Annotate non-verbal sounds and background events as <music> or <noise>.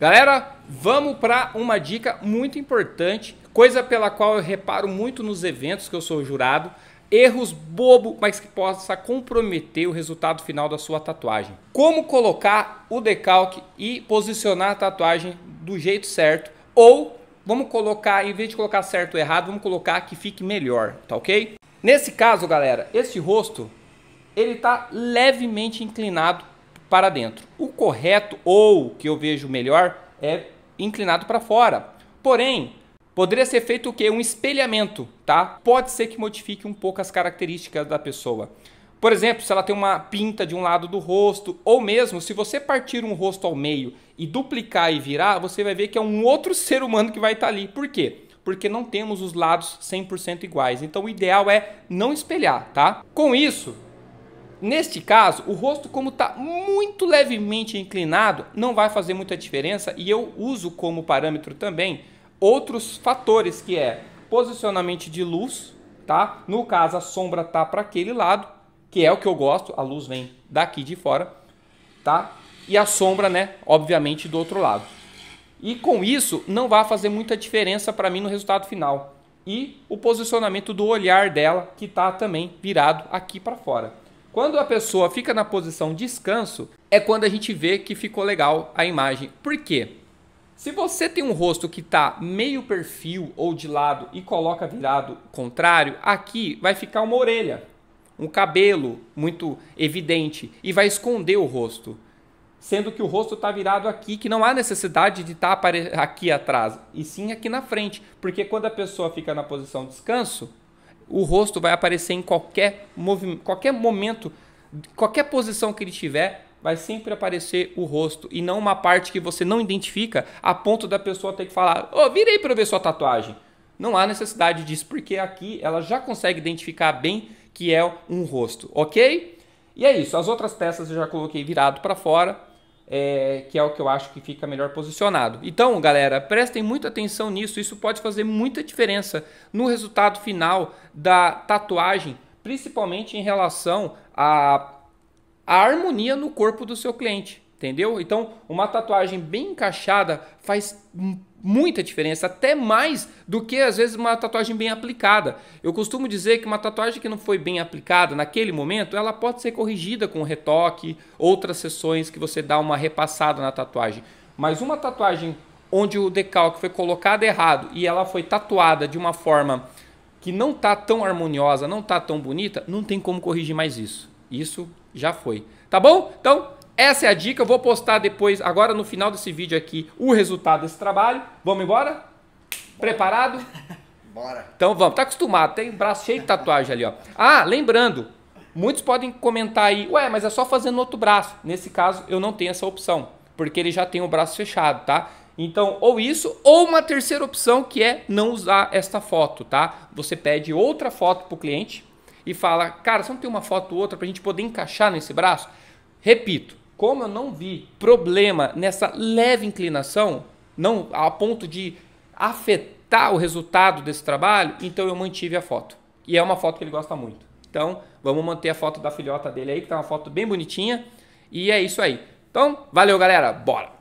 Galera, vamos para uma dica muito importante, coisa pela qual eu reparo muito nos eventos que eu sou jurado, erros bobo, mas que possa comprometer o resultado final da sua tatuagem. Como colocar o decalque e posicionar a tatuagem do jeito certo ou vamos colocar, em vez de colocar certo ou errado, vamos colocar que fique melhor, tá OK? Nesse caso, galera, esse rosto ele está levemente inclinado para dentro. O correto, ou o que eu vejo melhor, é inclinado para fora. Porém, poderia ser feito o que Um espelhamento, tá? Pode ser que modifique um pouco as características da pessoa. Por exemplo, se ela tem uma pinta de um lado do rosto, ou mesmo se você partir um rosto ao meio e duplicar e virar, você vai ver que é um outro <laughs> ser humano que vai estar tá ali. Por quê? Porque não temos os lados 100% iguais. Então o ideal é não espelhar, tá? Com isso, Neste caso, o rosto, como está muito levemente inclinado, não vai fazer muita diferença e eu uso como parâmetro também outros fatores que é posicionamento de luz, tá? No caso, a sombra tá para aquele lado, que é o que eu gosto, a luz vem daqui de fora, tá? E a sombra, né, obviamente do outro lado. E com isso, não vai fazer muita diferença para mim no resultado final. E o posicionamento do olhar dela, que tá também virado aqui para fora. Quando a pessoa fica na posição descanso, é quando a gente vê que ficou legal a imagem. Por quê? Se você tem um rosto que está meio perfil ou de lado e coloca virado contrário, aqui vai ficar uma orelha, um cabelo muito evidente e vai esconder o rosto. Sendo que o rosto está virado aqui, que não há necessidade de estar tá aqui atrás, e sim aqui na frente. Porque quando a pessoa fica na posição descanso, o rosto vai aparecer em qualquer movimento, qualquer momento, qualquer posição que ele tiver, vai sempre aparecer o rosto e não uma parte que você não identifica a ponto da pessoa ter que falar: "Ô, oh, virei para ver sua tatuagem". Não há necessidade disso, porque aqui ela já consegue identificar bem que é um rosto, OK? E é isso, as outras peças eu já coloquei virado para fora é, que é o que eu acho que fica melhor posicionado. Então, galera, prestem muita atenção nisso, isso pode fazer muita diferença no resultado final da tatuagem, principalmente em relação à, à harmonia no corpo do seu cliente entendeu? Então, uma tatuagem bem encaixada faz muita diferença, até mais do que às vezes uma tatuagem bem aplicada. Eu costumo dizer que uma tatuagem que não foi bem aplicada naquele momento, ela pode ser corrigida com retoque, outras sessões que você dá uma repassada na tatuagem. Mas uma tatuagem onde o decalque foi colocado errado e ela foi tatuada de uma forma que não tá tão harmoniosa, não tá tão bonita, não tem como corrigir mais isso. Isso já foi. Tá bom? Então, essa é a dica. Eu vou postar depois, agora no final desse vídeo aqui, o resultado desse trabalho. Vamos embora? Bora. Preparado? <laughs> Bora. Então vamos. Tá acostumado, tem braço cheio de tatuagem ali, ó. Ah, lembrando, muitos podem comentar aí, ué, mas é só fazer no outro braço. Nesse caso, eu não tenho essa opção, porque ele já tem o braço fechado, tá? Então, ou isso, ou uma terceira opção que é não usar esta foto, tá? Você pede outra foto pro cliente e fala, cara, você não tem uma foto ou outra pra gente poder encaixar nesse braço? Repito, como eu não vi problema nessa leve inclinação, não a ponto de afetar o resultado desse trabalho, então eu mantive a foto. E é uma foto que ele gosta muito. Então, vamos manter a foto da filhota dele aí, que tá uma foto bem bonitinha. E é isso aí. Então, valeu, galera. Bora!